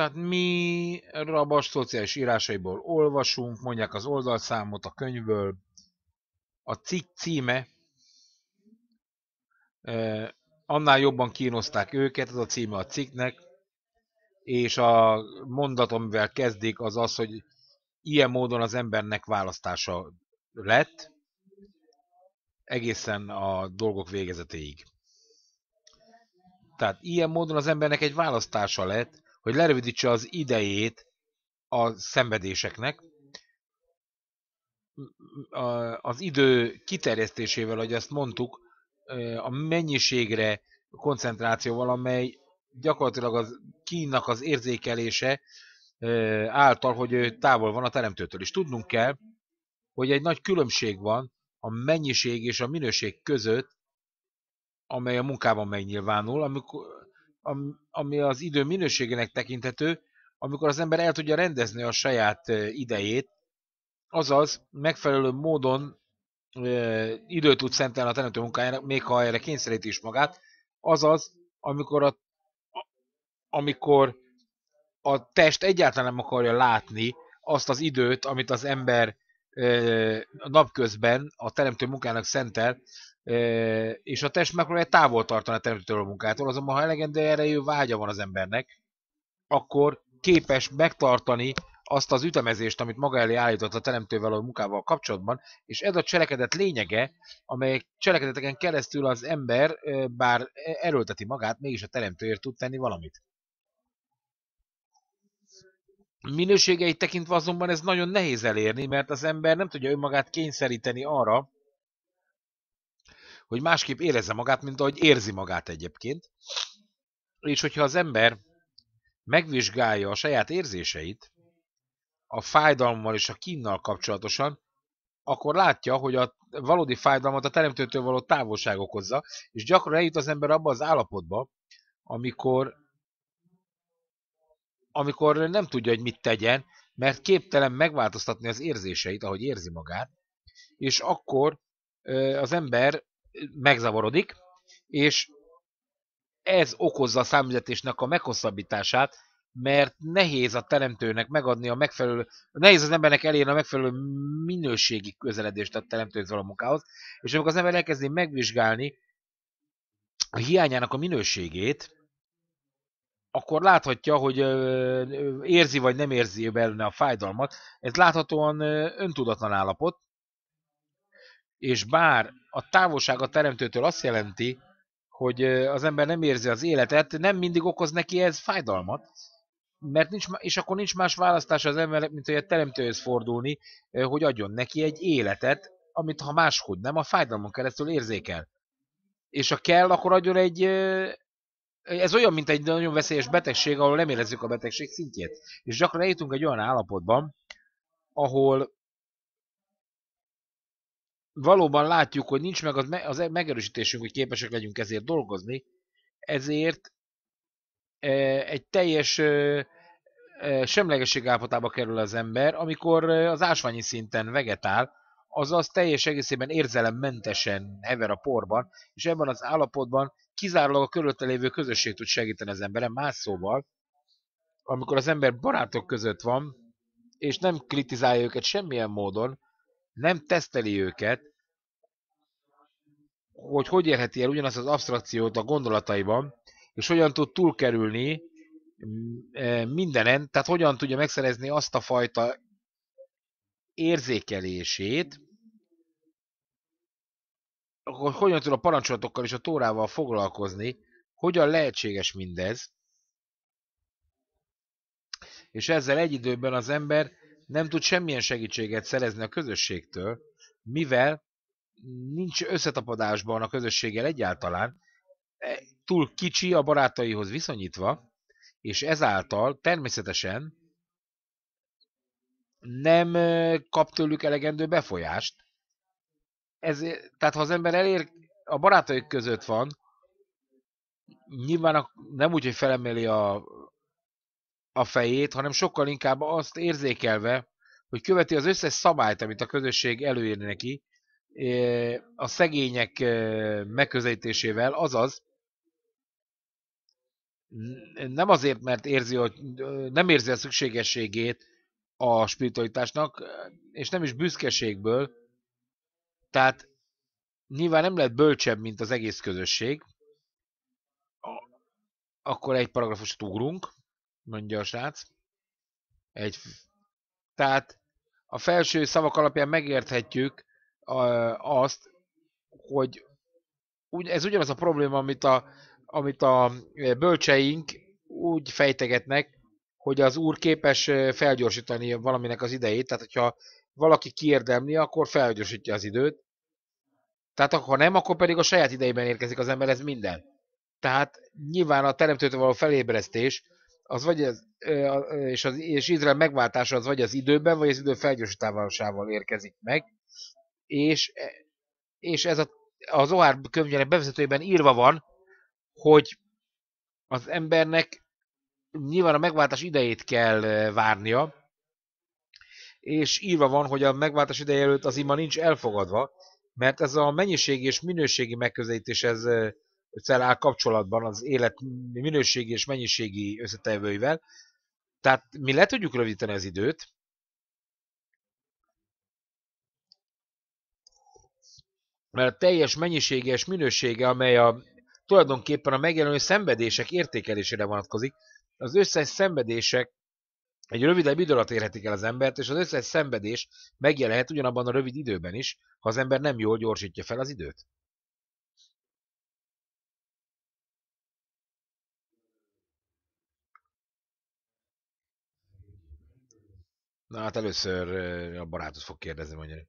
tehát mi rabas szociális írásaiból olvasunk, mondják az oldalszámot a könyvből. A cikk címe, annál jobban kínozták őket, ez a címe a cikknek, és a mondat, amivel kezdik, az az, hogy ilyen módon az embernek választása lett, egészen a dolgok végezetéig. Tehát ilyen módon az embernek egy választása lett, hogy lerövidítse az idejét a szenvedéseknek, az idő kiterjesztésével, ahogy ezt mondtuk, a mennyiségre koncentrációval, amely gyakorlatilag az kínnak az érzékelése által, hogy ő távol van a teremtőtől. És tudnunk kell, hogy egy nagy különbség van a mennyiség és a minőség között, amely a munkában megnyilvánul, amikor, ami az idő minőségének tekinthető, amikor az ember el tudja rendezni a saját idejét, azaz megfelelő módon időt tud szentelni a teremtő munkájának, még ha erre kényszeríti is magát, azaz, amikor a, amikor a test egyáltalán nem akarja látni azt az időt, amit az ember napközben a teremtő munkának szentel, és a test megpróbálja távol tartani a teremtőtől munkától, azonban ha elegendő erejű vágya van az embernek, akkor képes megtartani azt az ütemezést, amit maga elé állított a teremtővel a munkával kapcsolatban, és ez a cselekedet lényege, amely cselekedeteken keresztül az ember, bár erőlteti magát, mégis a teremtőért tud tenni valamit. Minőségeit tekintve azonban ez nagyon nehéz elérni, mert az ember nem tudja önmagát kényszeríteni arra, hogy másképp érezze magát, mint ahogy érzi magát egyébként. És hogyha az ember megvizsgálja a saját érzéseit, a fájdalommal és a kínnal kapcsolatosan, akkor látja, hogy a valódi fájdalmat a teremtőtől való távolság okozza, és gyakran eljut az ember abba az állapotba, amikor, amikor nem tudja, hogy mit tegyen, mert képtelen megváltoztatni az érzéseit, ahogy érzi magát, és akkor az ember megzavarodik, és ez okozza a számüzetésnek a meghosszabbítását, mert nehéz a teremtőnek megadni a megfelelő, nehéz az embernek elérni a megfelelő minőségi közeledést a teremtőhöz való munkához, és amikor az ember elkezdi megvizsgálni a hiányának a minőségét, akkor láthatja, hogy érzi vagy nem érzi belőle a fájdalmat. Ez láthatóan öntudatlan állapot, és bár a távolság a teremtőtől azt jelenti, hogy az ember nem érzi az életet, nem mindig okoz neki ez fájdalmat, mert nincs, és akkor nincs más választása az embernek, mint hogy a teremtőhöz fordulni, hogy adjon neki egy életet, amit ha máshogy nem, a fájdalmon keresztül érzékel. És ha kell, akkor adjon egy... Ez olyan, mint egy nagyon veszélyes betegség, ahol nem érezzük a betegség szintjét. És gyakran eljutunk egy olyan állapotban, ahol valóban látjuk, hogy nincs meg az, az megerősítésünk, hogy képesek legyünk ezért dolgozni, ezért egy teljes semlegesség állapotába kerül az ember, amikor az ásványi szinten vegetál, azaz teljes egészében érzelemmentesen hever a porban, és ebben az állapotban kizárólag a körülötte lévő közösség tud segíteni az emberen, más szóval, amikor az ember barátok között van, és nem kritizálja őket semmilyen módon, nem teszteli őket, hogy hogy érheti el ugyanazt az abstrakciót a gondolataiban, és hogyan tud túlkerülni mm, e, mindenen, tehát hogyan tudja megszerezni azt a fajta érzékelését, hogy hogyan tud a parancsolatokkal és a tórával foglalkozni, hogyan lehetséges mindez, és ezzel egy időben az ember nem tud semmilyen segítséget szerezni a közösségtől, mivel nincs összetapadásban a közösséggel egyáltalán, e, túl kicsi a barátaihoz viszonyítva, és ezáltal természetesen nem e, kap tőlük elegendő befolyást. Ez, tehát ha az ember elér, a barátaik között van, nyilván nem úgy, hogy felemeli a a fejét, hanem sokkal inkább azt érzékelve, hogy követi az összes szabályt, amit a közösség előír neki, a szegények megközelítésével, azaz nem azért, mert érzi, hogy nem érzi a szükségességét a spiritualitásnak, és nem is büszkeségből, tehát nyilván nem lehet bölcsebb, mint az egész közösség, akkor egy paragrafust ugrunk, mondja a srác. Egy, tehát a felső szavak alapján megérthetjük azt, hogy ez ugyanaz a probléma, amit a, amit a e, bölcseink úgy fejtegetnek, hogy az úr képes e, felgyorsítani valaminek az idejét, tehát hogyha valaki kiérdemli, akkor felgyorsítja az időt. Tehát ha nem, akkor pedig a saját idejében érkezik az ember, ez minden. Tehát nyilván a teremtőtől való felébresztés az vagy az, és, az, és Izrael megváltása az vagy az időben, vagy az idő felgyorsításával érkezik meg, és, e, és ez a, az Ohár könyvének bevezetőjében írva van, hogy az embernek nyilván a megváltás idejét kell várnia, és írva van, hogy a megváltás ideje előtt az ima nincs elfogadva, mert ez a mennyiségi és minőségi megközelítés ez áll kapcsolatban az élet minőségi és mennyiségi összetevőivel. Tehát mi le tudjuk rövidíteni az időt, mert a teljes mennyisége és minősége, amely a, tulajdonképpen a megjelenő szenvedések értékelésére vonatkozik, az összes szenvedések egy rövidebb idő alatt érhetik el az embert, és az összes szenvedés megjelenhet ugyanabban a rövid időben is, ha az ember nem jól gyorsítja fel az időt. Na hát először a barátod fog kérdezni, mondja.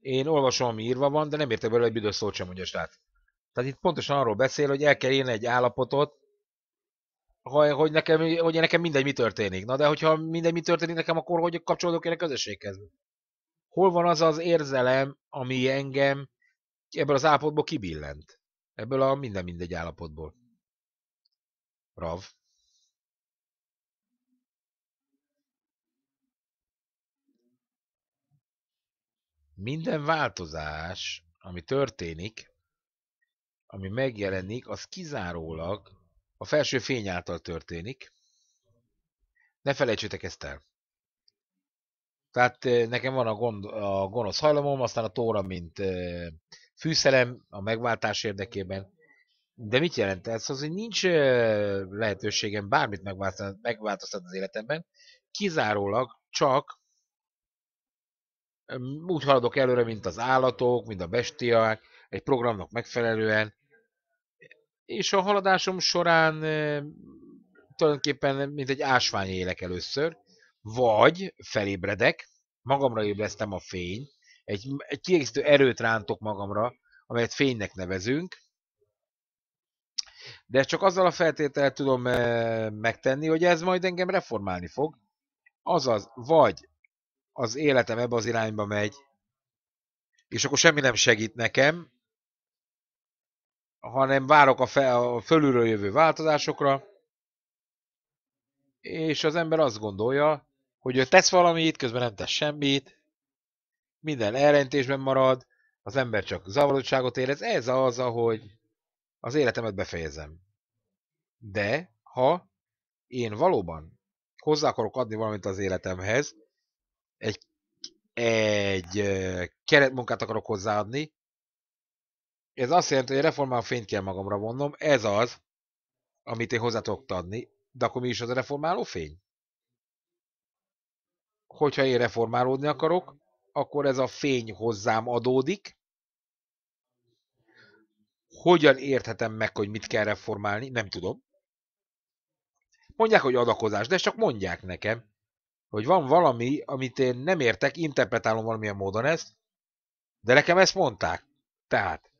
Én olvasom, ami írva van, de nem értek belőle egy büdös szót sem, mondja srác. Tehát itt pontosan arról beszél, hogy el kell élni egy állapotot, hogy nekem, hogy nekem mindegy, mi történik. Na de hogyha mindegy, mi történik nekem, akkor hogy kapcsolódok én a közösséghez? Hol van az az érzelem, ami engem ebből az állapotból kibillent? Ebből a minden mindegy állapotból. Rav. Minden változás, ami történik, ami megjelenik, az kizárólag a felső fény által történik. Ne felejtsétek ezt el. Tehát eh, nekem van a, gond, a gonosz hajlamom, aztán a tóra, mint eh, fűszerem a megváltás érdekében. De mit jelent ez? Az, hogy nincs eh, lehetőségem bármit megváltoztatni az életemben, kizárólag csak úgy haladok előre, mint az állatok, mint a bestiák, egy programnak megfelelően, és a haladásom során tulajdonképpen mint egy ásvány élek először, vagy felébredek, magamra ébresztem a fény, egy, egy kiegészítő erőt rántok magamra, amelyet fénynek nevezünk, de csak azzal a feltétel, tudom megtenni, hogy ez majd engem reformálni fog, azaz vagy az életem ebbe az irányba megy, és akkor semmi nem segít nekem, hanem várok a, fe, a fölülről jövő változásokra, és az ember azt gondolja, hogy ő tesz valamit, közben nem tesz semmit, minden elrendésben marad, az ember csak zavarodtságot érez, ez az, ahogy az életemet befejezem. De ha én valóban hozzá akarok adni valamit az életemhez, egy, egy keretmunkát akarok hozzáadni. Ez azt jelenti, hogy a reformán fényt kell magamra vonnom, ez az, amit én hozzá tudok adni, de akkor mi is az a reformáló fény? Hogyha én reformálódni akarok, akkor ez a fény hozzám adódik. Hogyan érthetem meg, hogy mit kell reformálni? Nem tudom. Mondják, hogy adakozás, de ezt csak mondják nekem hogy van valami, amit én nem értek, interpretálom valamilyen módon ezt, de nekem ezt mondták. Tehát,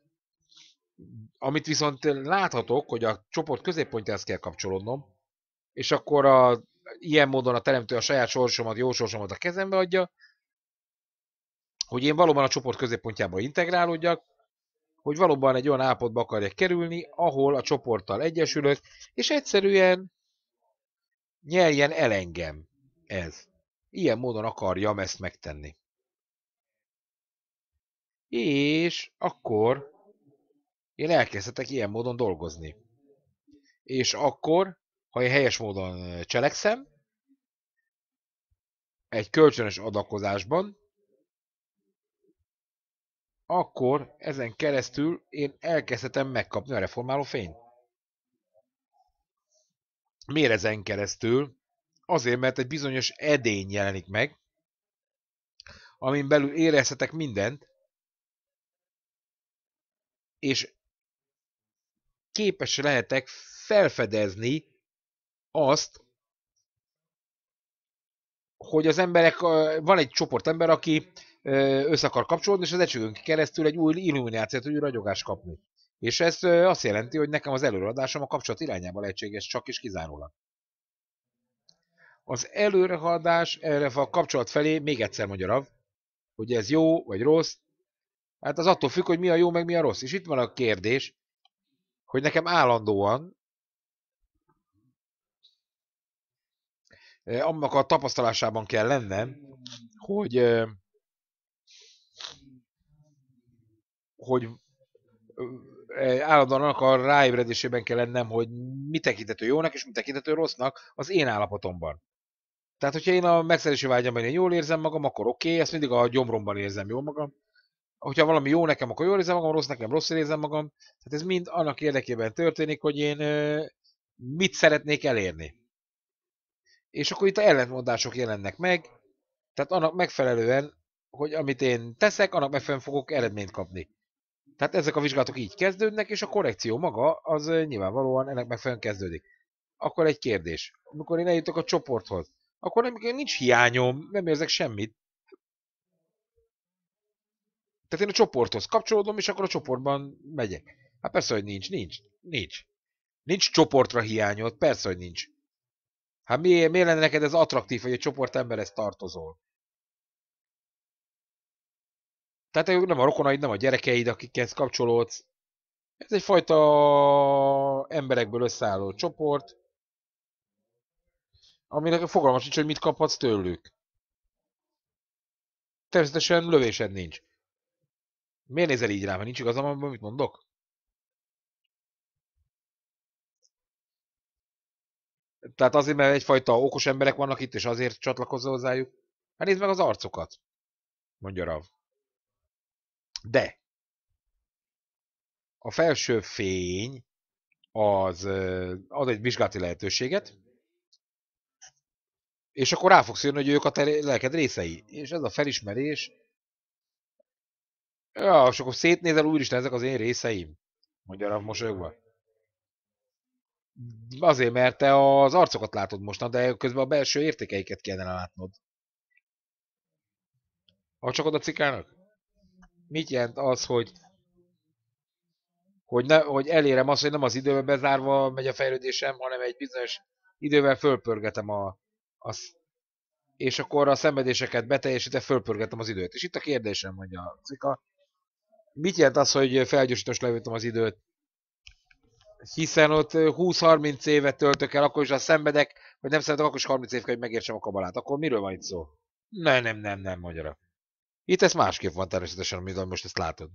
amit viszont láthatok, hogy a csoport középpontjához kell kapcsolódnom, és akkor a, ilyen módon a teremtő a saját sorsomat, jó sorsomat a kezembe adja, hogy én valóban a csoport középpontjába integrálódjak, hogy valóban egy olyan állapotba akarjak kerülni, ahol a csoporttal egyesülök, és egyszerűen nyeljen el engem ez. Ilyen módon akarjam ezt megtenni. És akkor én elkezdhetek ilyen módon dolgozni. És akkor, ha én helyes módon cselekszem, egy kölcsönös adakozásban, akkor ezen keresztül én elkezdhetem megkapni a reformáló fényt. Miért ezen keresztül? Azért, mert egy bizonyos edény jelenik meg, amin belül érezhetek mindent, és képes lehetek felfedezni azt, hogy az emberek, van egy csoport ember, aki össze akar kapcsolódni, és az ecsőgön keresztül egy új illumináciát, egy új ragyogást kapni. És ez azt jelenti, hogy nekem az előadásom a kapcsolat irányába lehetséges, csak is kizárólag az előrehaladás erre a kapcsolat felé, még egyszer magyar, hogy ez jó vagy rossz, hát az attól függ, hogy mi a jó, meg mi a rossz. És itt van a kérdés, hogy nekem állandóan eh, annak a tapasztalásában kell lennem, hogy eh, hogy eh, állandóan annak a ráébredésében kell lennem, hogy mi tekintető jónak és mi tekintető rossznak az én állapotomban. Tehát, hogyha én a megszerzési vágyamban én jól érzem magam, akkor oké, okay, ezt mindig a gyomromban érzem jól magam. Hogyha valami jó nekem, akkor jól érzem magam, rossz nekem, rossz érzem magam. Tehát ez mind annak érdekében történik, hogy én mit szeretnék elérni. És akkor itt a ellentmondások jelennek meg, tehát annak megfelelően, hogy amit én teszek, annak megfelelően fogok eredményt kapni. Tehát ezek a vizsgálatok így kezdődnek, és a korrekció maga az nyilvánvalóan ennek megfelelően kezdődik. Akkor egy kérdés. Amikor én eljutok a csoporthoz, akkor nem, nincs hiányom, nem érzek semmit. Tehát én a csoporthoz kapcsolódom, és akkor a csoportban megyek. Hát persze, hogy nincs, nincs, nincs. Nincs csoportra hiányod, persze, hogy nincs. Hát miért, miért lenne neked ez attraktív, hogy egy csoport emberhez tartozol? Tehát nem a rokonaid, nem a gyerekeid, akikhez kapcsolódsz. Ez egyfajta emberekből összeálló csoport, aminek fogalmas nincs, hogy mit kaphatsz tőlük. Természetesen lövésed nincs. Miért nézel így rám? Nincs igazam, amit mondok? Tehát azért, mert egyfajta okos emberek vannak itt, és azért csatlakozol hozzájuk. Hát nézd meg az arcokat. mondja Rav. De a felső fény az ad egy vizsgálati lehetőséget, és akkor rá fogsz jönni, hogy ők a te lelked részei. És ez a felismerés, ja, és akkor szétnézel, úristen, ezek az én részeim, mondja Rav mosolyogva. Azért, mert te az arcokat látod mostan, de közben a belső értékeiket kellene látnod. Ha csak oda cikának? Mit jelent az, hogy hogy, ne, hogy elérem azt, hogy nem az időbe bezárva megy a fejlődésem, hanem egy bizonyos idővel fölpörgetem a, az, és akkor a szenvedéseket beteljesítve fölpörgetem az időt. És itt a kérdésem, mondja a cika, mit jelent az, hogy felgyorsítós leültem az időt? Hiszen ott 20-30 évet töltök el, akkor is a szenvedek, vagy nem szenvedek, akkor is 30 év kell, hogy megértsem a kabalát. Akkor miről van itt szó? Nem, nem, nem, nem, magyarok. Itt ez másképp van természetesen, amit most ezt látod.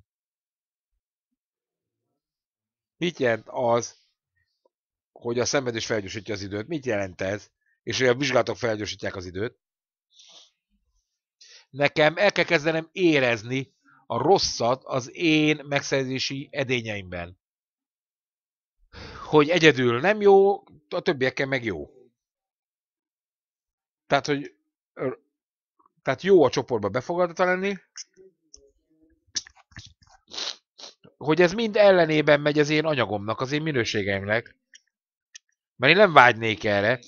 Mit jelent az, hogy a szenvedés felgyorsítja az időt? Mit jelent ez? és a vizsgálatok felgyorsítják az időt. Nekem el kell kezdenem érezni a rosszat az én megszerzési edényeimben. Hogy egyedül nem jó, a többiekkel meg jó. Tehát, hogy tehát jó a csoportba befogadata lenni, hogy ez mind ellenében megy az én anyagomnak, az én minőségeimnek. Mert én nem vágynék erre.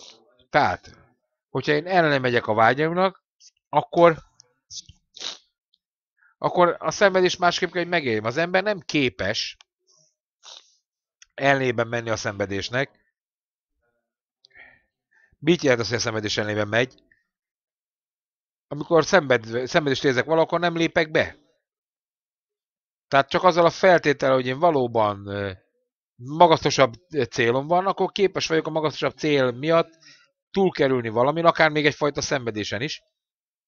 Tehát, hogyha én ellen megyek a vágyaimnak, akkor akkor a szenvedés másképp kell, hogy megéljem. Az ember nem képes ellenében menni a szenvedésnek. Mit jelent az, hogy a szenvedés ellenében megy? Amikor szenved, szenvedést érzek valakon, nem lépek be. Tehát csak azzal a feltétel, hogy én valóban magasztosabb célom van, akkor képes vagyok a magasztosabb cél miatt túlkerülni valamin, akár még egyfajta szenvedésen is,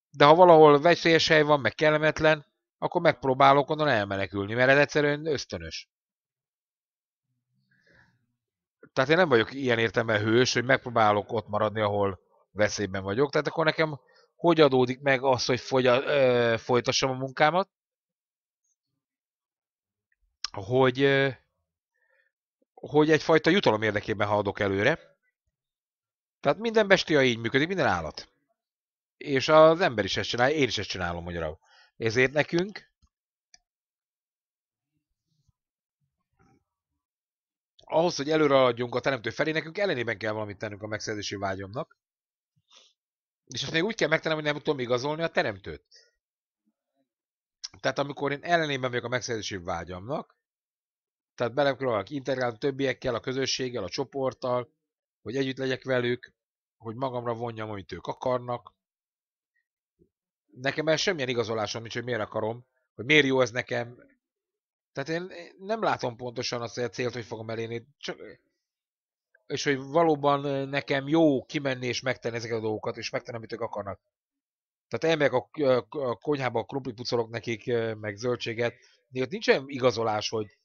de ha valahol veszélyes hely van, meg kellemetlen, akkor megpróbálok onnan elmenekülni, mert ez egyszerűen ösztönös. Tehát én nem vagyok ilyen értelemben hős, hogy megpróbálok ott maradni, ahol veszélyben vagyok. Tehát akkor nekem hogy adódik meg az, hogy fogya, ö, folytassam a munkámat? Hogy, ö, hogy egyfajta jutalom érdekében haladok előre. Tehát minden bestia így működik, minden állat. És az ember is ezt csinálja, én is ezt csinálom magyarul. Ezért nekünk ahhoz, hogy előre adjunk a teremtő felé, nekünk ellenében kell valamit tennünk a megszerzési vágyomnak. És azt még úgy kell megtennem, hogy nem tudom igazolni a teremtőt. Tehát amikor én ellenében vagyok a megszerzési vágyamnak, tehát belemkorolok integrálni többiekkel, a közösséggel, a csoporttal, hogy együtt legyek velük, hogy magamra vonjam, amit ők akarnak. Nekem el semmilyen igazolásom nincs, hogy miért akarom, hogy miért jó ez nekem. Tehát én nem látom pontosan azt a célt, hogy fogom elérni, csak, és hogy valóban nekem jó kimenni és megtenni ezeket a dolgokat, és megtenni, amit ők akarnak. Tehát elmegyek a konyhába, a krumpli pucolok nekik, meg zöldséget, de ott nincsen igazolás, hogy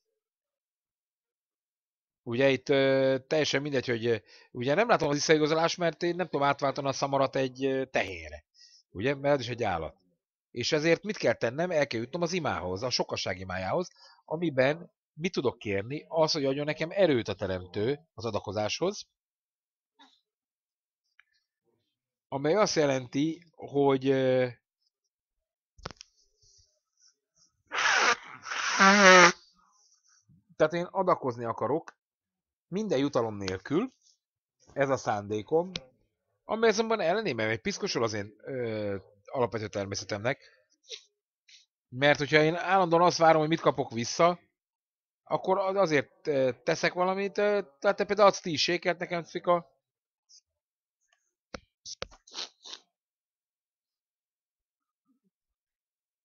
Ugye itt ö, teljesen mindegy, hogy ugye nem látom az visszaigazolást, mert én nem tudom átváltani a szamarat egy tehére. Ugye, mert ez is egy állat. És ezért mit kell tennem? El kell jutnom az imához, a sokasság imájához, amiben mit tudok kérni? Az, hogy adjon nekem erőt a teremtő az adakozáshoz, amely azt jelenti, hogy ö, tehát én adakozni akarok, minden jutalom nélkül, ez a szándékom, ami azonban ellenében egy piszkosul az én ö, alapvető természetemnek, mert hogyha én állandóan azt várom, hogy mit kapok vissza, akkor azért teszek valamit, tehát te például adsz ti is sékert nekem, Fika.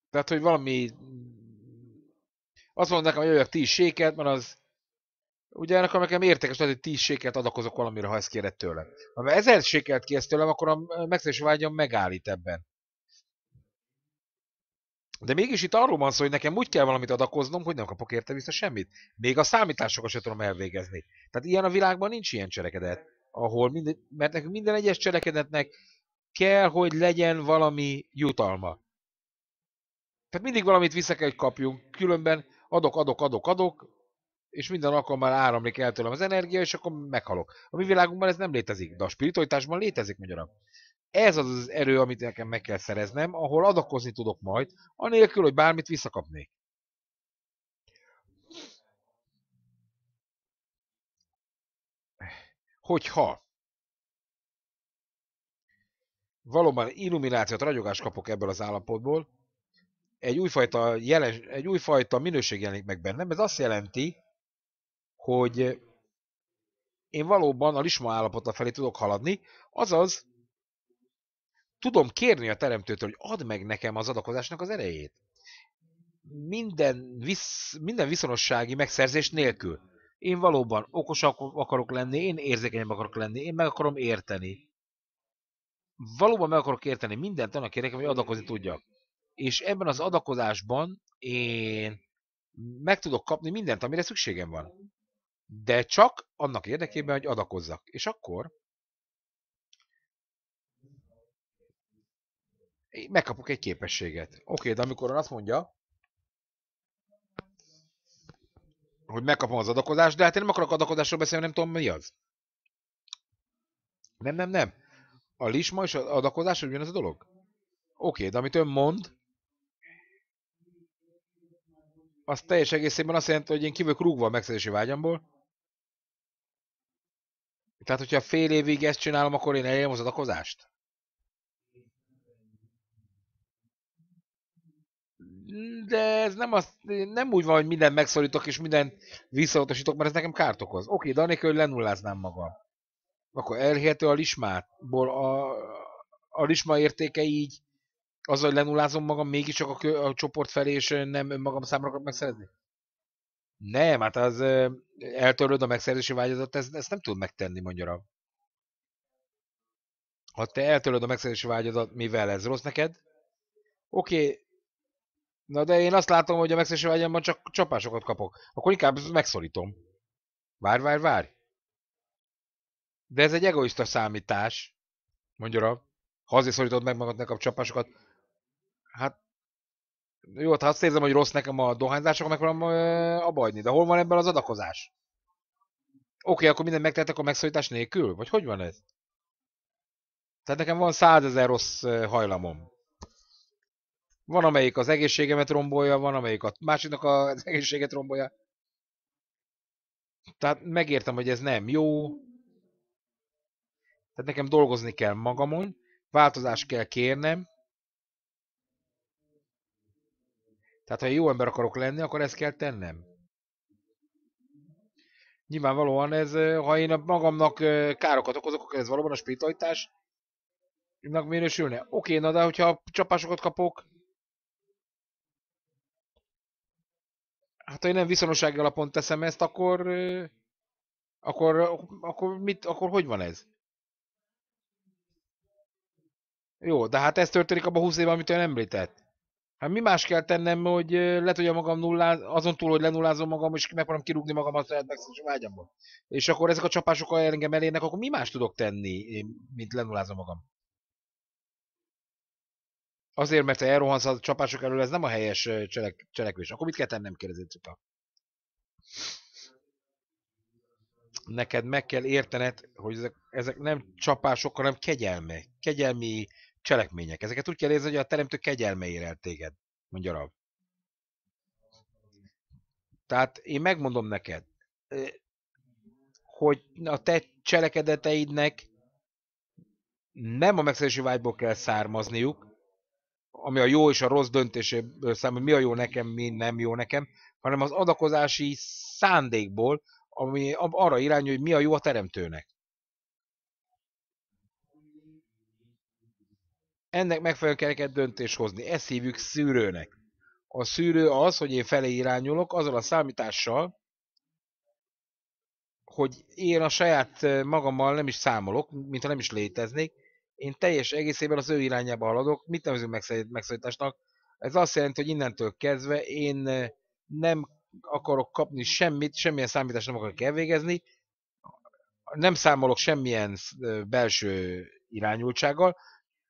Tehát, hogy valami... Mm, azt mondom nekem, hogy jöjjök ti is sékert, mert az ugye ennek nekem értékes, hogy 10 sékelt adakozok valamire, ha ezt kéred tőlem. Ha ezer sékelt kérsz tőlem, akkor a megszerzés vágyam megállít ebben. De mégis itt arról van szó, hogy nekem úgy kell valamit adakoznom, hogy nem kapok érte vissza semmit. Még a számításokat sem tudom elvégezni. Tehát ilyen a világban nincs ilyen cselekedet, ahol minden, mert nekünk minden egyes cselekedetnek kell, hogy legyen valami jutalma. Tehát mindig valamit vissza kell, hogy kapjunk, különben adok, adok, adok, adok, és minden alkalommal áramlik el tőlem az energia, és akkor meghalok. A mi világunkban ez nem létezik, de a spiritualitásban létezik magyarán. Ez az az erő, amit nekem meg kell szereznem, ahol adakozni tudok majd, anélkül, hogy bármit visszakapnék. Hogyha valóban illuminációt, ragyogást kapok ebből az állapotból, egy újfajta, jelen, egy újfajta minőség jelenik meg bennem. Ez azt jelenti, hogy én valóban a lisma állapota felé tudok haladni, azaz tudom kérni a teremtőtől, hogy add meg nekem az adakozásnak az erejét. Minden, visz, minden viszonossági megszerzés nélkül. Én valóban okos akarok lenni, én érzékenyebb akarok lenni, én meg akarom érteni. Valóban meg akarok érteni mindent annak érdekében, hogy adakozni tudjak. És ebben az adakozásban én meg tudok kapni mindent, amire szükségem van de csak annak érdekében, hogy adakozzak. És akkor megkapok egy képességet. Oké, okay, de amikor azt mondja, hogy megkapom az adakozást, de hát én nem akarok adakozásról beszélni, nem tudom mi az. Nem, nem, nem. A lisma és az adakozás ugyanaz a dolog. Oké, okay, de amit ön mond, az teljes egészében azt jelenti, hogy én kivök rúgva a megszerzési vágyamból, tehát, hogyha fél évig ezt csinálom, akkor én elérem az adakozást? De ez nem, az, nem úgy van, hogy mindent megszorítok és mindent visszautasítok, mert ez nekem kárt okoz. Oké, de anélkül, hogy lenulláznám magam. Akkor elérhető a lismából a, a lisma értéke így, az, hogy lenullázom magam, mégiscsak a, kö, a csoport felé, és nem önmagam számra akarok megszerezni? Nem, hát az ö, eltörlöd a megszerzési vágyadat, ezt, ezt nem tud megtenni, mondja Rav. Ha te eltörlöd a megszerzési vágyadat, mivel ez rossz neked? Oké, okay. na de én azt látom, hogy a megszerzési vágyamban csak csapásokat kapok. Akkor inkább megszorítom. Vár, vár, vár. De ez egy egoista számítás, mondja Rav. Ha azért szorítod meg ne a csapásokat, hát jó, ha azt érzem, hogy rossz nekem a dohányzás, akkor meg akarom abba De hol van ebben az adakozás? Oké, okay, akkor minden megtehetek a megszólítás nélkül? Vagy hogy van ez? Tehát nekem van százezer rossz hajlamom. Van, amelyik az egészségemet rombolja, van, amelyik a másiknak az egészséget rombolja. Tehát megértem, hogy ez nem jó. Tehát nekem dolgozni kell magamon, változást kell kérnem, Tehát, ha jó ember akarok lenni, akkor ezt kell tennem. Nyilvánvalóan ez, ha én a magamnak károkat okozok, akkor ez valóban a spiritualitásnak minősülne. Oké, na de hogyha csapásokat kapok, hát ha én nem viszonosság alapon teszem ezt, akkor, akkor, akkor, mit, akkor hogy van ez? Jó, de hát ez történik abban a 20 évben, amit ön említett. Hát mi más kell tennem, hogy letoljam magam nulláz azon túl, hogy lenullázom magam, és megpróbálom kirúgni magam a saját megszerző vágyamból. És akkor ezek a csapások, ha engem elérnek, akkor mi más tudok tenni, mint lenullázom magam? Azért, mert elrohansz a csapások elől, ez nem a helyes cselek, cselekvés. Akkor mit kell tennem, kérdezi Cuka? Neked meg kell értened, hogy ezek, ezek nem csapások, hanem kegyelme. Kegyelmi cselekmények. Ezeket úgy kell érzni, hogy a teremtő kegyelme ér el téged, mondja Rav. Tehát én megmondom neked, hogy a te cselekedeteidnek nem a megszerzési vágyból kell származniuk, ami a jó és a rossz döntéséből számít, mi a jó nekem, mi nem jó nekem, hanem az adakozási szándékból, ami arra irányul, hogy mi a jó a teremtőnek. Ennek megfelelően kell neked hozni. Ezt hívjuk szűrőnek. A szűrő az, hogy én felé irányulok, azzal a számítással, hogy én a saját magammal nem is számolok, mintha nem is léteznék, én teljes egészében az ő irányába haladok, mit nevezünk megszállításnak? Ez azt jelenti, hogy innentől kezdve én nem akarok kapni semmit, semmilyen számítást nem akarok elvégezni, nem számolok semmilyen belső irányultsággal,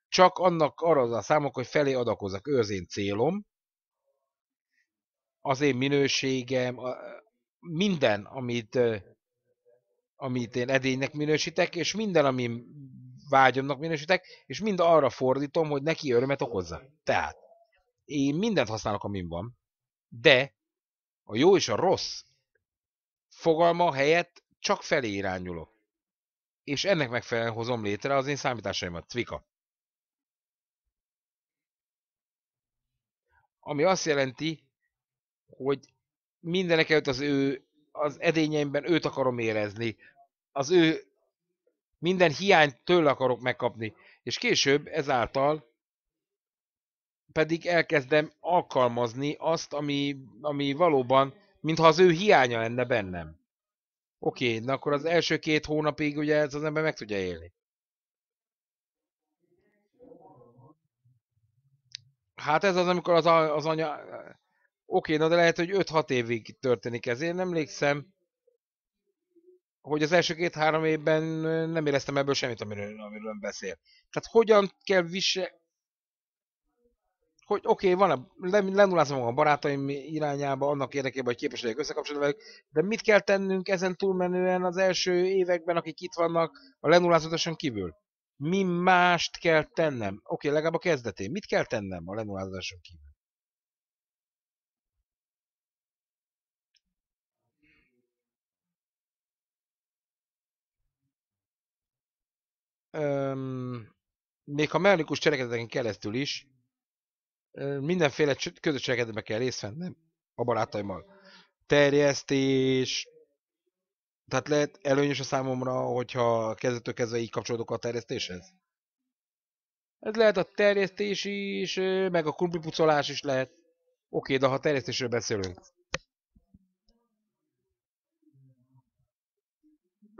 csak annak arra az a számok, hogy felé adakozzak Ő az én célom, az én minőségem, minden, amit, amit én edénynek minősítek, és minden, ami vágyomnak minősítek, és mind arra fordítom, hogy neki örömet okozza. Tehát én mindent használok, amin van, de a jó és a rossz fogalma helyett csak felé irányulok. És ennek megfelelően hozom létre az én számításaimat. Cvika. Ami azt jelenti, hogy mindenek előtt az ő, az edényeimben őt akarom érezni. Az ő minden hiányt tőle akarok megkapni. És később ezáltal pedig elkezdem alkalmazni azt, ami, ami valóban, mintha az ő hiánya lenne bennem. Oké, na akkor az első két hónapig ugye ez az ember meg tudja élni. Hát ez az, amikor az, a, az anya... Oké, na de lehet, hogy 5-6 évig történik ez. Én emlékszem, hogy az első két-három évben nem éreztem ebből semmit, amiről, amiről beszél. Tehát hogyan kell vise... Hogy oké, okay, van -e, lenulázom magam a barátaim irányába, annak érdekében, hogy képes legyek összekapcsolni velük, de mit kell tennünk ezen túlmenően az első években, akik itt vannak, a lenulázatosan kívül? mi mást kell tennem? Oké, okay, legalább a kezdetén. Mit kell tennem a lenullázáson kívül? Öm, még ha mechanikus cselekedeteken keresztül is, mindenféle közös cselekedetben kell részt vennem a barátaimmal. Terjesztés, tehát lehet előnyös a számomra, hogyha kezdetől kezdve így kapcsolódok a terjesztéshez? Ez hát lehet a terjesztés is, meg a krumplipucolás is lehet. Oké, de ha terjesztésről beszélünk.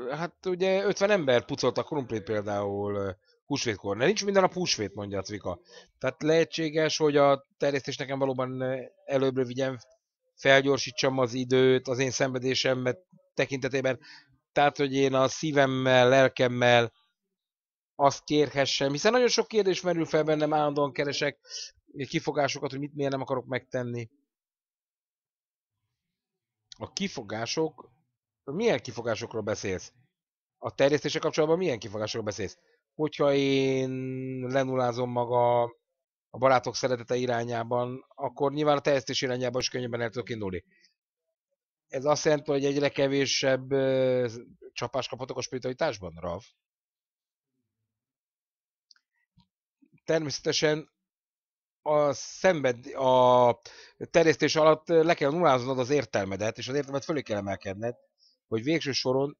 Hát ugye 50 ember a krumplit például húsvétkor. Ne nincs minden a húsvét, mondja a Cvika. Tehát lehetséges, hogy a terjesztés nekem valóban előbbre vigyen felgyorsítsam az időt az én szenvedésem tekintetében, tehát, hogy én a szívemmel, lelkemmel azt kérhessem, hiszen nagyon sok kérdés merül fel bennem, állandóan keresek kifogásokat, hogy mit miért nem akarok megtenni. A kifogások, milyen kifogásokról beszélsz? A terjesztése kapcsolatban milyen kifogásokról beszélsz? Hogyha én lenulázom maga a barátok szeretete irányában, akkor nyilván a teljesítés irányában is könnyebben el tudok indulni. Ez azt jelenti, hogy egyre kevésebb csapás kaphatok a spiritualitásban, Rav? Természetesen a, szenved, a terjesztés alatt le kell nulláznod az értelmedet, és az értelmet fölé kell emelkedned, hogy végső soron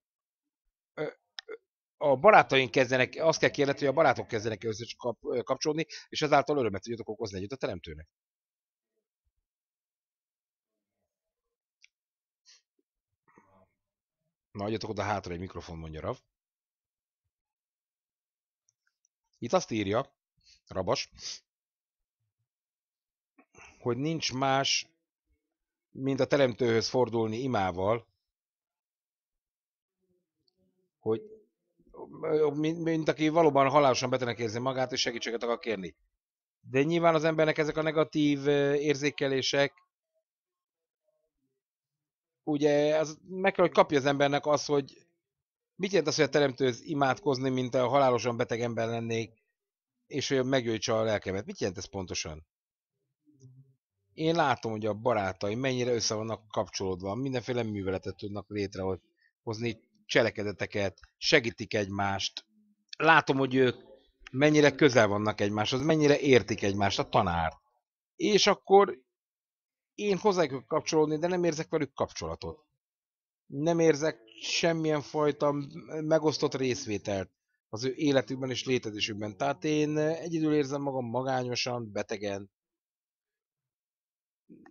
a barátaink kezdenek, azt kell kérni, hogy a barátok kezdenek összekapcsolódni, és ezáltal örömet tudjatok okozni együtt a teremtőnek. Na, adjatok oda hátra egy mikrofon, mondja Rav. Itt azt írja, Rabas, hogy nincs más, mint a teremtőhöz fordulni imával, hogy mint, mint aki valóban halálosan betenek érzi magát, és segítséget akar kérni. De nyilván az embernek ezek a negatív érzékelések, ugye az, meg kell, hogy kapja az embernek az, hogy mit jelent az, hogy a teremtőz imádkozni, mint a halálosan beteg ember lennék, és hogy meggyógyítsa a lelkemet. Mit jelent ez pontosan? Én látom, hogy a barátai mennyire össze vannak kapcsolódva, mindenféle műveletet tudnak létrehozni, cselekedeteket, segítik egymást. Látom, hogy ők mennyire közel vannak egymáshoz, mennyire értik egymást, a tanár. És akkor én hozzájuk kapcsolódni, de nem érzek velük kapcsolatot. Nem érzek semmilyen fajta megosztott részvételt az ő életükben és létezésükben. Tehát én egyedül érzem magam magányosan, betegen.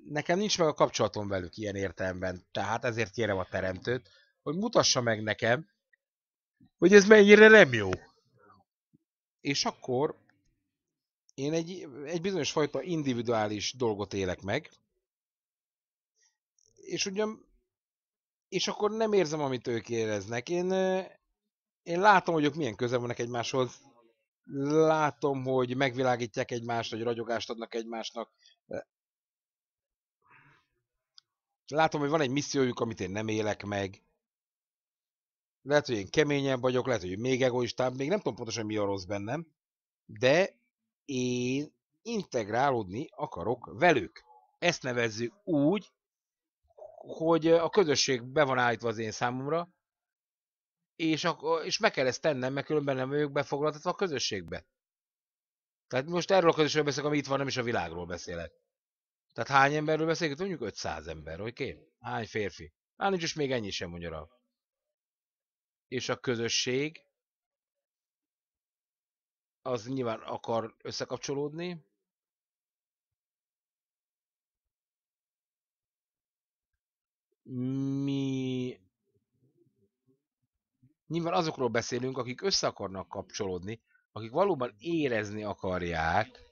Nekem nincs meg a kapcsolatom velük ilyen értelemben, tehát ezért kérem a teremtőt, hogy mutassa meg nekem, hogy ez mennyire nem jó. És akkor én egy, egy bizonyos fajta individuális dolgot élek meg, és ugyan, és akkor nem érzem, amit ők éreznek. Én, eh, én látom, hogy ők milyen közel vannak egymáshoz, látom, hogy megvilágítják egymást, hogy ragyogást adnak egymásnak. Látom, hogy van egy missziójuk, amit én nem élek meg lehet, hogy én keményebb vagyok, lehet, hogy még egoistább, még nem tudom pontosan mi a rossz bennem, de én integrálódni akarok velük. Ezt nevezzük úgy, hogy a közösség be van állítva az én számomra, és, a, és meg kell ezt tennem, mert különben nem vagyok befoglaltatva a közösségbe. Tehát most erről a közösségről beszélek, ami itt van, nem is a világról beszélek. Tehát hány emberről beszélek? Mondjuk 500 ember, oké? Okay? Hány férfi? Hát nincs is még ennyi sem, mondja és a közösség az nyilván akar összekapcsolódni. Mi nyilván azokról beszélünk, akik össze akarnak kapcsolódni, akik valóban érezni akarják,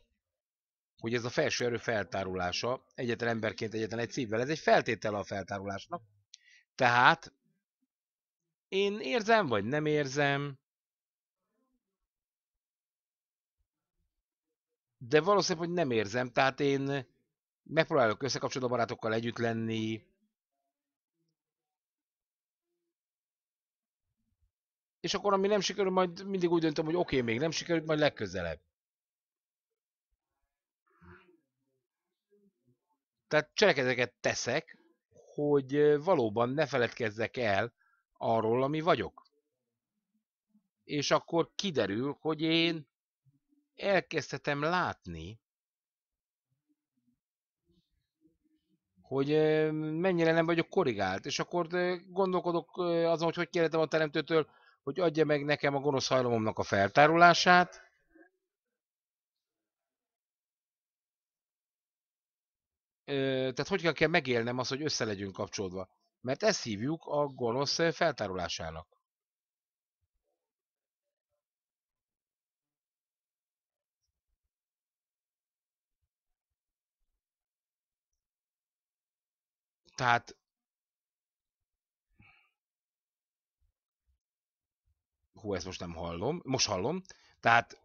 hogy ez a felső erő feltárulása, egyetlen emberként egyetlen egy szívvel, ez egy feltétele a feltárulásnak. Tehát én érzem vagy nem érzem, de valószínűleg, hogy nem érzem, tehát én megpróbálok összekapcsolódó barátokkal együtt lenni, és akkor ami nem sikerül, majd mindig úgy döntöm, hogy oké, okay, még nem sikerült, majd legközelebb. Tehát cselekedeteket teszek, hogy valóban ne feledkezzek el arról, ami vagyok. És akkor kiderül, hogy én elkezdhetem látni, hogy mennyire nem vagyok korrigált, és akkor gondolkodok azon, hogy hogy kérdezem a teremtőtől, hogy adja meg nekem a gonosz hajlomomnak a feltárulását, tehát hogy kell megélnem azt, hogy össze legyünk kapcsolódva mert ezt hívjuk a gonosz eh, feltárulásának. Tehát hú, ezt most nem hallom, most hallom, tehát,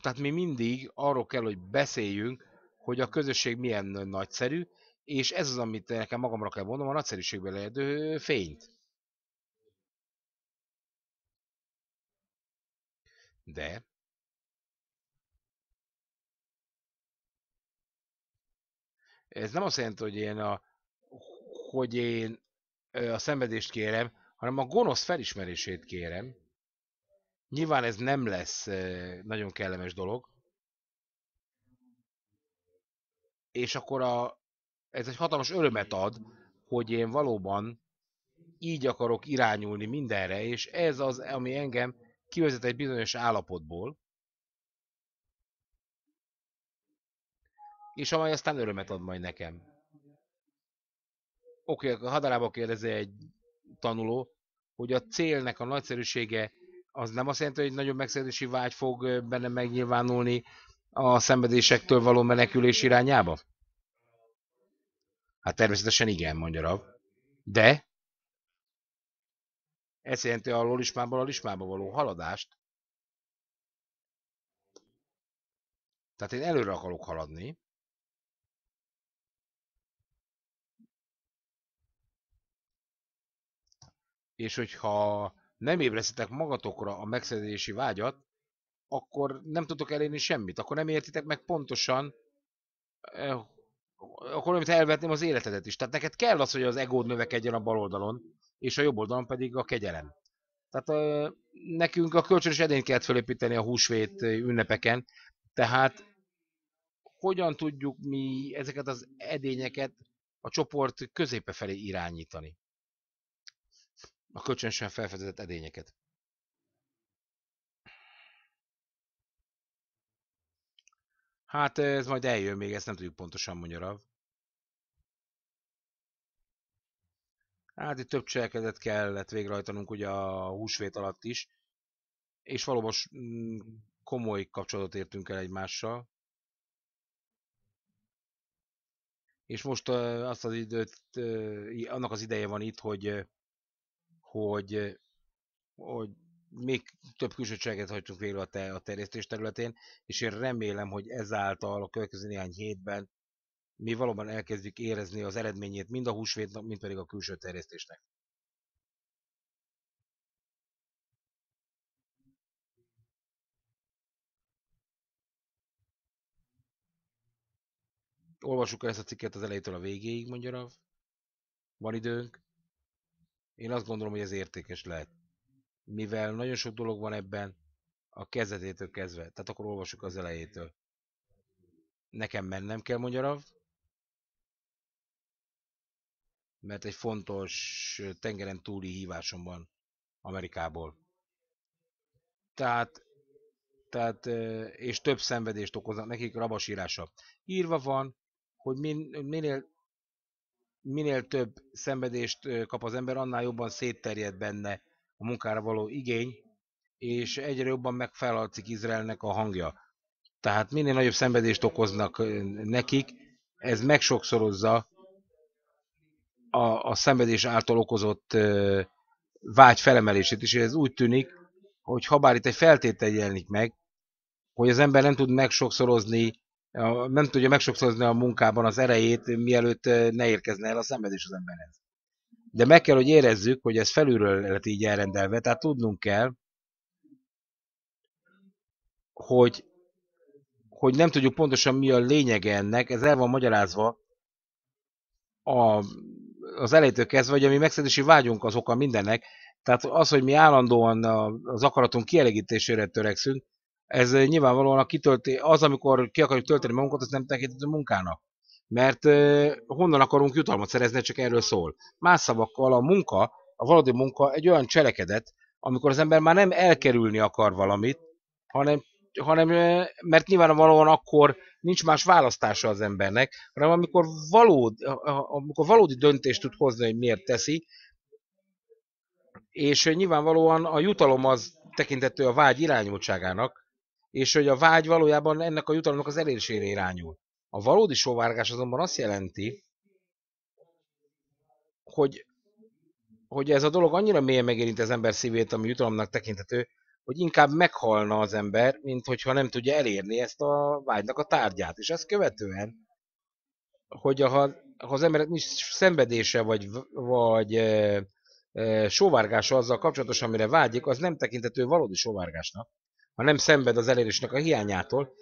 tehát mi mindig arról kell, hogy beszéljünk, hogy a közösség milyen nagyszerű, és ez az, amit nekem magamra kell mondom, a nagyszerűségben lehető fényt. De ez nem azt jelenti, hogy én a, hogy én a szenvedést kérem, hanem a gonosz felismerését kérem. Nyilván ez nem lesz nagyon kellemes dolog. És akkor a, ez egy hatalmas örömet ad, hogy én valóban így akarok irányulni mindenre, és ez az, ami engem kivezet egy bizonyos állapotból, és amely aztán örömet ad majd nekem. Oké, okay, hadarába kérdezi egy tanuló, hogy a célnek a nagyszerűsége az nem azt jelenti, hogy nagyobb megszerzési vágy fog benne megnyilvánulni a szenvedésektől való menekülés irányába? Hát természetesen igen, mondja Rav. De ez jelenti a lolismából a lismába való haladást. Tehát én előre akarok haladni. És hogyha nem ébresztetek magatokra a megszerzési vágyat, akkor nem tudtok elérni semmit. Akkor nem értitek meg pontosan, eh, akkor amit elvetném az életedet is. Tehát neked kell az, hogy az egód növekedjen a bal oldalon, és a jobb oldalon pedig a kegyelem. Tehát nekünk a kölcsönös edényt kellett felépíteni a húsvét ünnepeken, tehát hogyan tudjuk mi ezeket az edényeket a csoport középe felé irányítani? A kölcsönösen felfedezett edényeket. Hát ez majd eljön még, ezt nem tudjuk pontosan mondja Rav. Hát itt több cselekedet kellett végrehajtanunk ugye a húsvét alatt is, és valóban mm, komoly kapcsolatot értünk el egymással. És most azt az időt, annak az ideje van itt, hogy, hogy, hogy még több külsőséget hagytuk végre a, te, a terjesztés területén, és én remélem, hogy ezáltal a következő néhány hétben mi valóban elkezdjük érezni az eredményét mind a húsvétnak, mind pedig a külső terjesztésnek. Olvassuk el ezt a cikket az elejétől a végéig, mondja Rav. Van időnk. Én azt gondolom, hogy ez értékes lehet mivel nagyon sok dolog van ebben a kezdetétől kezdve, tehát akkor olvasjuk az elejétől. Nekem mennem kell, mondja Rav, mert egy fontos tengeren túli hívásom van Amerikából. Tehát, tehát és több szenvedést okoznak nekik rabasírása. Írva van, hogy min, minél minél több szenvedést kap az ember, annál jobban szétterjed benne a munkára való igény, és egyre jobban megfelalszik Izraelnek a hangja. Tehát minél nagyobb szenvedést okoznak nekik, ez megsokszorozza a, a szenvedés által okozott vágy felemelését is, és ez úgy tűnik, hogy habár itt egy feltétel jelenik meg, hogy az ember nem tud megsokszorozni, nem tudja megsokszorozni a munkában az erejét, mielőtt ne érkezne el a szenvedés az emberhez de meg kell, hogy érezzük, hogy ez felülről lett így elrendelve, tehát tudnunk kell, hogy, hogy nem tudjuk pontosan mi a lényege ennek, ez el van magyarázva a, az elejétől kezdve, hogy a mi megszedési vágyunk az oka mindennek, tehát az, hogy mi állandóan az akaratunk kielégítésére törekszünk, ez nyilvánvalóan a kitölti az, amikor ki akarjuk tölteni magunkat, azt nem tekinthető munkának. Mert honnan akarunk jutalmat szerezni, csak erről szól. Más szavakkal a munka, a valódi munka egy olyan cselekedet, amikor az ember már nem elkerülni akar valamit, hanem, hanem mert nyilvánvalóan akkor nincs más választása az embernek, hanem amikor valódi, amikor valódi döntést tud hozni, hogy miért teszi, és nyilvánvalóan a jutalom az tekintető a vágy irányultságának, és hogy a vágy valójában ennek a jutalomnak az elérésére irányul. A valódi sóvárgás azonban azt jelenti, hogy, hogy ez a dolog annyira mélyen megérint az ember szívét, ami jutalomnak tekintető, hogy inkább meghalna az ember, mint hogyha nem tudja elérni ezt a vágynak a tárgyát. És ezt követően, hogy ha, ha az emberek nincs szenvedése, vagy, vagy e, e, sóvárgása azzal kapcsolatosan, amire vágyik, az nem tekintető valódi sóvárgásnak, ha nem szenved az elérésnek a hiányától,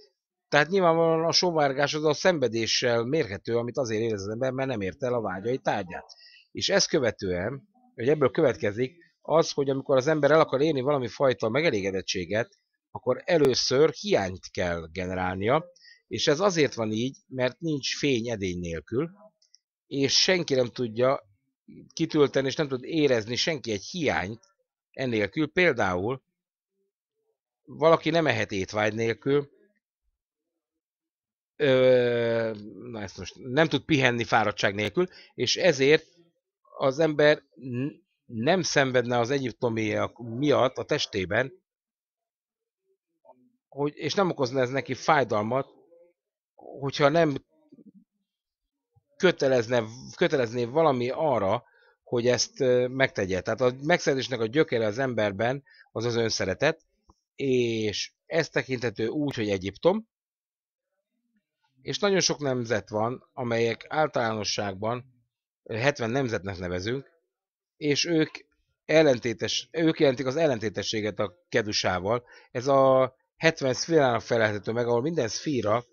tehát nyilvánvalóan a sovárgás az a szenvedéssel mérhető, amit azért érez az ember, mert nem ért el a vágyai tárgyát. És ezt követően, hogy ebből következik, az, hogy amikor az ember el akar érni valami fajta megelégedettséget, akkor először hiányt kell generálnia, és ez azért van így, mert nincs fény edény nélkül, és senki nem tudja kitölteni, és nem tud érezni senki egy hiányt ennélkül. Például valaki nem ehet étvágy nélkül, ö, na ezt most nem tud pihenni fáradtság nélkül, és ezért az ember nem szenvedne az egyiptomiak miatt a testében, hogy, és nem okozna ez neki fájdalmat, hogyha nem kötelezne, kötelezné valami arra, hogy ezt megtegye. Tehát a megszeretésnek a gyökere az emberben az az önszeretet, és ez tekinthető úgy, hogy Egyiptom, és nagyon sok nemzet van, amelyek általánosságban 70 eh, nemzetnek nevezünk, és ők ellentétes, ők jelentik az ellentétességet a kedusával. Ez a 70 szférának felelhető meg, ahol minden szféra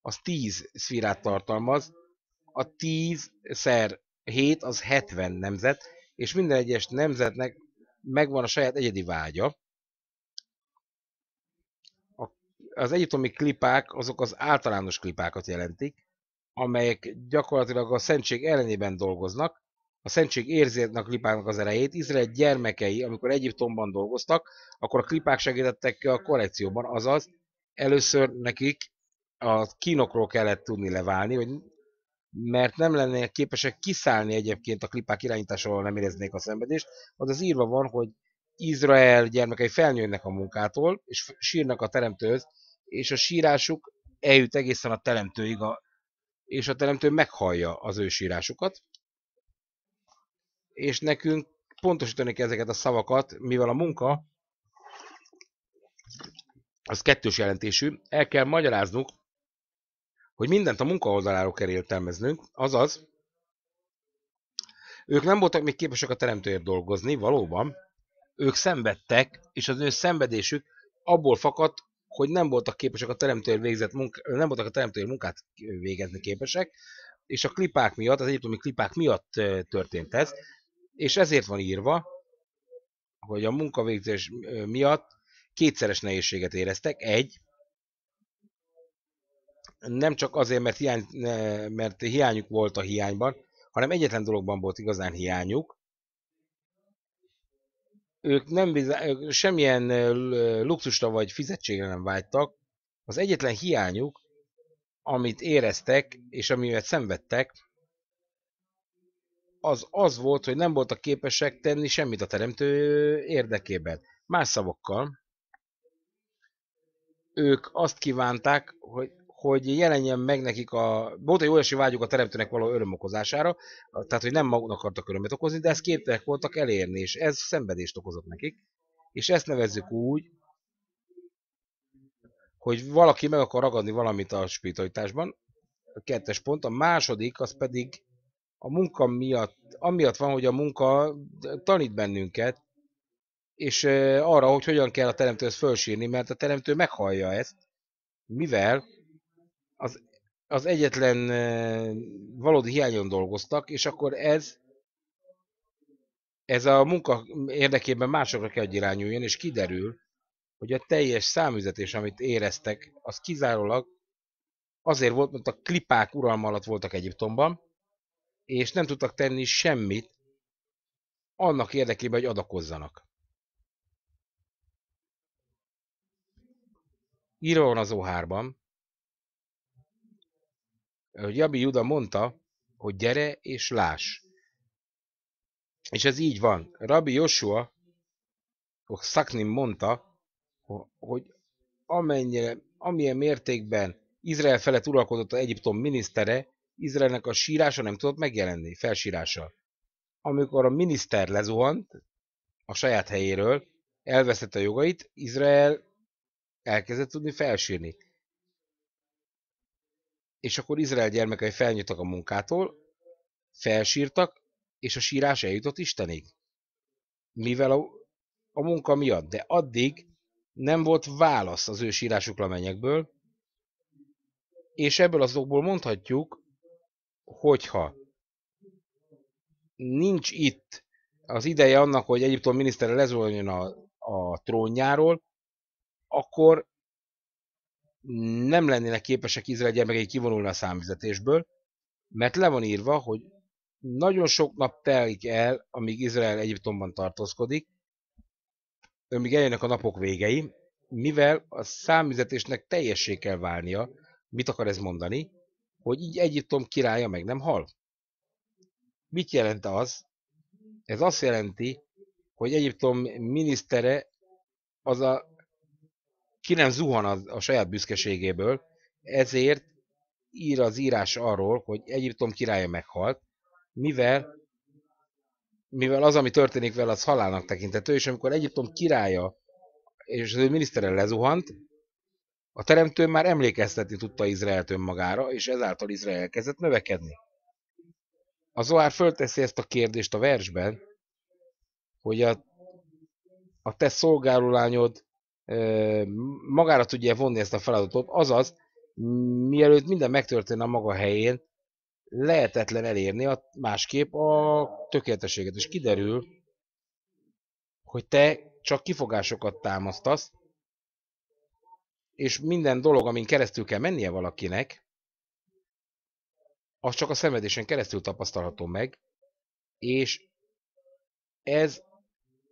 az 10 szférát tartalmaz, a 10 szer 7 az 70 nemzet, és minden egyes nemzetnek megvan a saját egyedi vágya, az egyiptomi klipák azok az általános klipákat jelentik, amelyek gyakorlatilag a szentség ellenében dolgoznak. A szentség érzetnek a klipának az erejét. Izrael gyermekei, amikor Egyiptomban dolgoztak, akkor a klipák segítettek ki a korrekcióban, azaz először nekik a kínokról kellett tudni leválni, hogy mert nem lennének képesek kiszállni egyébként a klipák irányításával, nem éreznék a szenvedést. Az az írva van, hogy Izrael gyermekei felnőnek a munkától, és sírnak a teremtőhöz, és a sírásuk eljut egészen a teremtőig, a, és a teremtő meghallja az ő sírásukat, és nekünk pontosítani kell ezeket a szavakat, mivel a munka az kettős jelentésű, el kell magyaráznunk, hogy mindent a munka oldaláról kell értelmeznünk, azaz, ők nem voltak még képesek a teremtőért dolgozni, valóban, ők szenvedtek, és az ő szenvedésük abból fakadt, hogy nem voltak képesek a teremtőr végzett munka, nem voltak a teremtőr munkát végezni képesek, és a klipák miatt, az egyiptomi klipák miatt történt ez, és ezért van írva, hogy a munkavégzés miatt kétszeres nehézséget éreztek. Egy, nem csak azért, mert, hiány, mert hiányuk volt a hiányban, hanem egyetlen dologban volt igazán hiányuk, ők nem bizá, ők semmilyen luxusra vagy fizetségre nem vágytak. Az egyetlen hiányuk, amit éreztek, és amivel szenvedtek, az az volt, hogy nem voltak képesek tenni semmit a teremtő érdekében. Más szavakkal, ők azt kívánták, hogy hogy jelenjen meg nekik a... Volt egy olyasmi vágyuk a teremtőnek való örömokozására, tehát hogy nem maguknak akartak örömet okozni, de ezt képtek voltak elérni, és ez szenvedést okozott nekik. És ezt nevezzük úgy, hogy valaki meg akar ragadni valamit a spiritualitásban, a kettes pont, a második az pedig a munka miatt, amiatt van, hogy a munka tanít bennünket, és arra, hogy hogyan kell a teremtőhöz fölsírni, mert a teremtő meghallja ezt, mivel az, az egyetlen valódi hiányon dolgoztak, és akkor ez ez a munka érdekében másokra kell, hogy irányuljon, és kiderül, hogy a teljes számüzetés, amit éreztek, az kizárólag azért volt, mert a klipák uralma alatt voltak Egyiptomban, és nem tudtak tenni semmit annak érdekében, hogy adakozzanak. Írva van az Ohárban, hogy Jabi Juda mondta, hogy gyere és láss. És ez így van. Rabbi Joshua Szaknim mondta, hogy amennyire, amilyen mértékben Izrael felett uralkodott az Egyiptom minisztere, Izraelnek a sírása nem tudott megjelenni, felsírása. Amikor a miniszter lezuhant a saját helyéről, elvesztette a jogait, Izrael elkezdett tudni felsírni és akkor Izrael gyermekei felnyitak a munkától, felsírtak, és a sírás eljutott Istenig. Mivel a, a munka miatt, de addig nem volt válasz az ő sírásukra lamenyekből, és ebből az okból mondhatjuk, hogyha nincs itt az ideje annak, hogy Egyiptom minisztere lezoljon a, a trónjáról, akkor nem lennének képesek Izrael gyermekei kivonulni a számvizetésből, mert le van írva, hogy nagyon sok nap telik el, amíg Izrael Egyiptomban tartózkodik, amíg eljönnek a napok végei, mivel a számüzetésnek teljessé kell válnia, mit akar ez mondani, hogy így Egyiptom királya meg nem hal. Mit jelent az? Ez azt jelenti, hogy Egyiptom minisztere az a ki nem zuhan a, a saját büszkeségéből, ezért ír az írás arról, hogy Egyiptom királya meghalt, mivel, mivel az, ami történik vele, az halálnak tekintető, és amikor Egyiptom királya és az ő minisztere lezuhant, a teremtő már emlékeztetni tudta Izraelt önmagára, és ezáltal Izrael kezdett növekedni. A Zohár fölteszi ezt a kérdést a versben, hogy a, a te szolgálulányod magára tudja vonni ezt a feladatot, azaz, mielőtt minden megtörténne a maga helyén, lehetetlen elérni a, másképp a tökéletességet. És kiderül, hogy te csak kifogásokat támasztasz, és minden dolog, amin keresztül kell mennie valakinek, az csak a szenvedésen keresztül tapasztalható meg, és ez,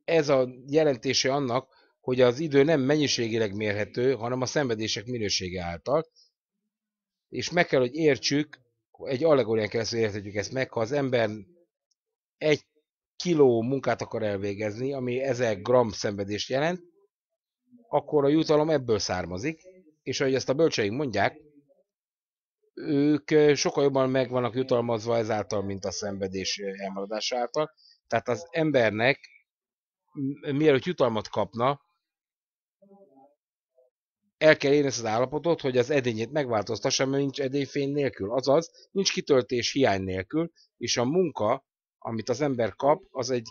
ez a jelentése annak, hogy az idő nem mennyiségileg mérhető, hanem a szenvedések minősége által, és meg kell, hogy értsük, egy allegórián keresztül érthetjük ezt meg, ha az ember egy kiló munkát akar elvégezni, ami 1000 gram szenvedést jelent, akkor a jutalom ebből származik, és ahogy ezt a bölcseink mondják, ők sokkal jobban meg vannak jutalmazva ezáltal, mint a szenvedés elmaradása által. Tehát az embernek, mielőtt jutalmat kapna, el kell érni ezt az állapotot, hogy az edényét megváltoztassa, mert nincs edényfény nélkül, azaz nincs kitöltés hiány nélkül, és a munka, amit az ember kap, az egy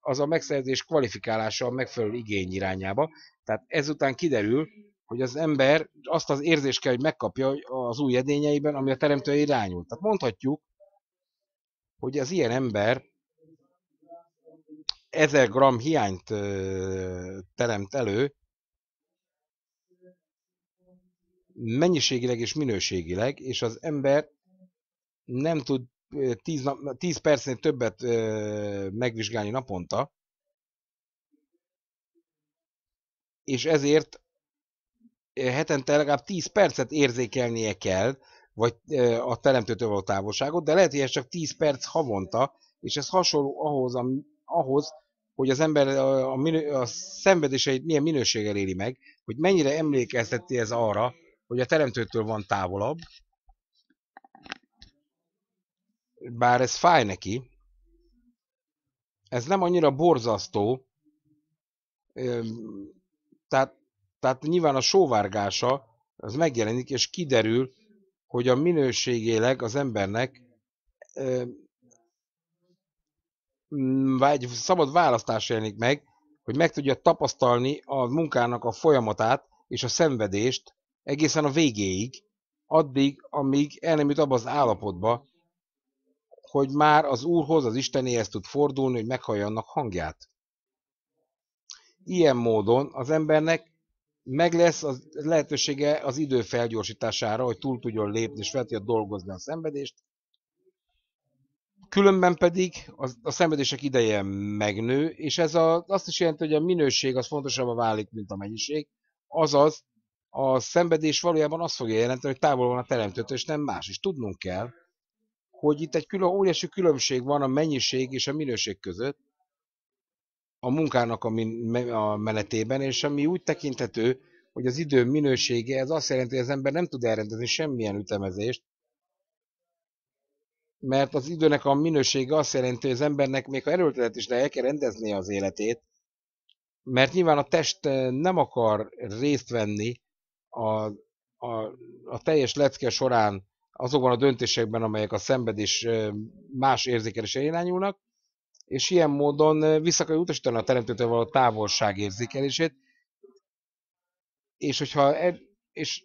az a megszerzés kvalifikálása a megfelelő igény irányába. Tehát ezután kiderül, hogy az ember azt az érzést kell, hogy megkapja az új edényeiben, ami a teremtő irányul. Tehát mondhatjuk, hogy az ilyen ember 1000 gram hiányt teremt elő, mennyiségileg és minőségileg, és az ember nem tud 10, nap, 10 percnél többet megvizsgálni naponta, és ezért hetente legalább 10 percet érzékelnie kell, vagy a teremtőtől való távolságot, de lehet, hogy ez csak 10 perc havonta, és ez hasonló ahhoz, a, ahhoz hogy az ember a, a, minő, a szenvedéseit milyen minőséggel éli meg, hogy mennyire emlékezteti ez arra, hogy a teremtőtől van távolabb, bár ez fáj neki, ez nem annyira borzasztó, tehát, tehát nyilván a sóvárgása az megjelenik, és kiderül, hogy a minőségéleg az embernek egy szabad választás jelenik meg, hogy meg tudja tapasztalni a munkának a folyamatát és a szenvedést, egészen a végéig, addig, amíg el nem jut abba az állapotba, hogy már az Úrhoz, az Istenéhez tud fordulni, hogy meghallja annak hangját. Ilyen módon az embernek meg lesz a lehetősége az idő felgyorsítására, hogy túl tudjon lépni, és fel tudja dolgozni a szenvedést. Különben pedig az, a szenvedések ideje megnő, és ez a, azt is jelenti, hogy a minőség az fontosabbá válik, mint a mennyiség. Azaz, a szenvedés valójában azt fogja jelenteni, hogy távol van a teremtőtől, és nem más. És tudnunk kell, hogy itt egy külön, óriási különbség van a mennyiség és a minőség között, a munkának a, min, a menetében, és ami úgy tekinthető, hogy az idő minősége, ez azt jelenti, hogy az ember nem tud elrendezni semmilyen ütemezést, mert az időnek a minősége azt jelenti, hogy az embernek még a erőltetet is, de el kell rendeznie az életét, mert nyilván a test eh, nem akar részt venni a, a, a teljes lecke során azokban a döntésekben, amelyek a szenvedés más érzékelésre irányulnak, és ilyen módon vissza kell utasítani a teremtőtől való távolság érzékelését, és hogyha e, és,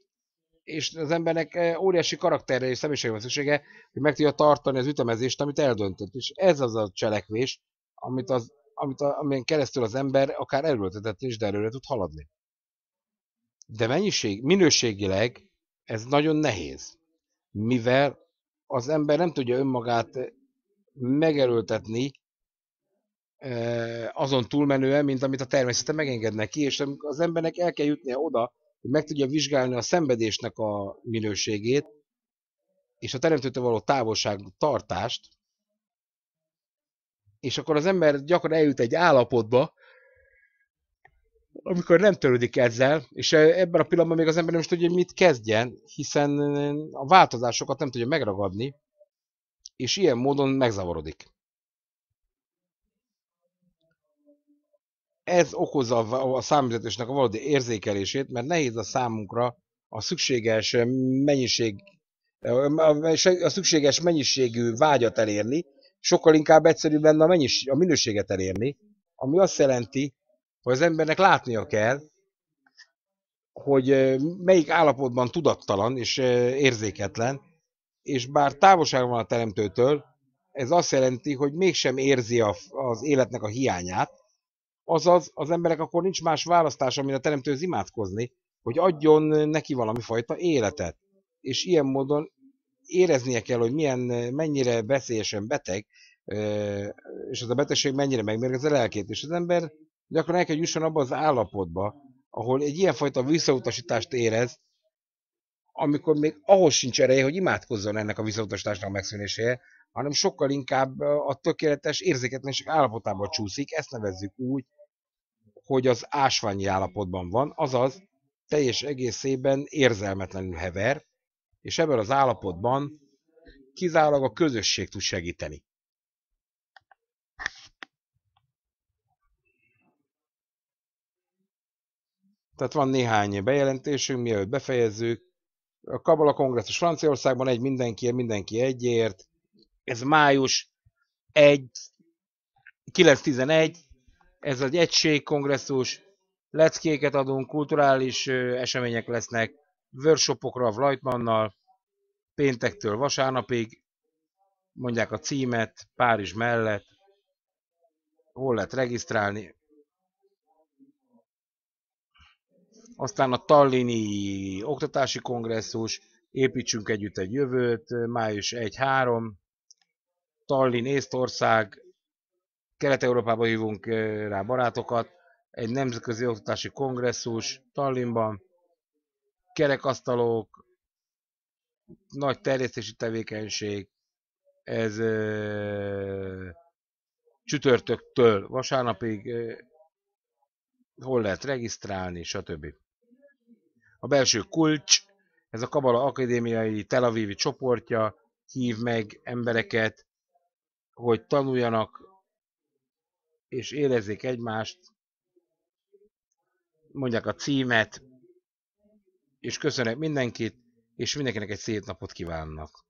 és az embernek óriási karakterre és személyiségre van szüksége, hogy meg tudja tartani az ütemezést, amit eldöntött. És ez az a cselekvés, amit az, amit a, amin keresztül az ember akár erőltetett is, de előre tud haladni. De mennyiség, minőségileg ez nagyon nehéz, mivel az ember nem tudja önmagát eh, megerőltetni eh, azon túlmenően, mint amit a természete megenged neki, és az embernek el kell jutnia oda, hogy meg tudja vizsgálni a szenvedésnek a minőségét, és a teremtőtől való távolság tartást, és akkor az ember gyakran eljut egy állapotba, amikor nem törődik ezzel, és e, ebben a pillanatban még az ember nem is tudja, hogy mit kezdjen, hiszen e, a változásokat nem tudja megragadni, és ilyen módon megzavarodik. Ez okozza a számítatásnak a valódi érzékelését, mert nehéz a számunkra a szükséges mennyiség, e, a szükséges mennyiségű vágyat elérni, sokkal inkább egyszerűbb lenne a, a minőséget elérni, ami azt jelenti, hogy az embernek látnia kell, hogy melyik állapotban tudattalan és érzéketlen, és bár távolság van a teremtőtől, ez azt jelenti, hogy mégsem érzi az életnek a hiányát, azaz az emberek akkor nincs más választása, mint a teremtőhöz imádkozni, hogy adjon neki valami fajta életet. És ilyen módon éreznie kell, hogy milyen, mennyire veszélyesen beteg, és az a betegség mennyire megmérgezi a lelkét. És az ember gyakran el kell jusson abba az állapotba, ahol egy ilyenfajta visszautasítást érez, amikor még ahhoz sincs ereje, hogy imádkozzon ennek a visszautasításnak a megszűnéséhez, hanem sokkal inkább a tökéletes érzéketlenség állapotába csúszik, ezt nevezzük úgy, hogy az ásványi állapotban van, azaz teljes egészében érzelmetlenül hever, és ebben az állapotban kizárólag a közösség tud segíteni. Tehát van néhány bejelentésünk, mielőtt befejezzük. A Kabala kongresszus Franciaországban egy mindenki, mindenki egyért. Ez május 1, 9-11, ez egy kongresszus. leckéket adunk, kulturális események lesznek, workshopokra a péntektől vasárnapig, mondják a címet, Párizs mellett, hol lehet regisztrálni, aztán a Tallini Oktatási Kongresszus, építsünk együtt egy jövőt, május 1-3, Tallinn, Észtország, Kelet-Európába hívunk eh, rá barátokat, egy nemzetközi oktatási kongresszus Tallinnban, kerekasztalok, nagy terjesztési tevékenység, ez ö, eh, csütörtöktől vasárnapig ö, eh, hol lehet regisztrálni, stb. A belső kulcs, ez a Kabala Akadémiai Tel Avivi csoportja hív meg embereket, hogy tanuljanak és érezzék egymást, mondják a címet, és köszönök mindenkit, és mindenkinek egy szép napot kívánnak.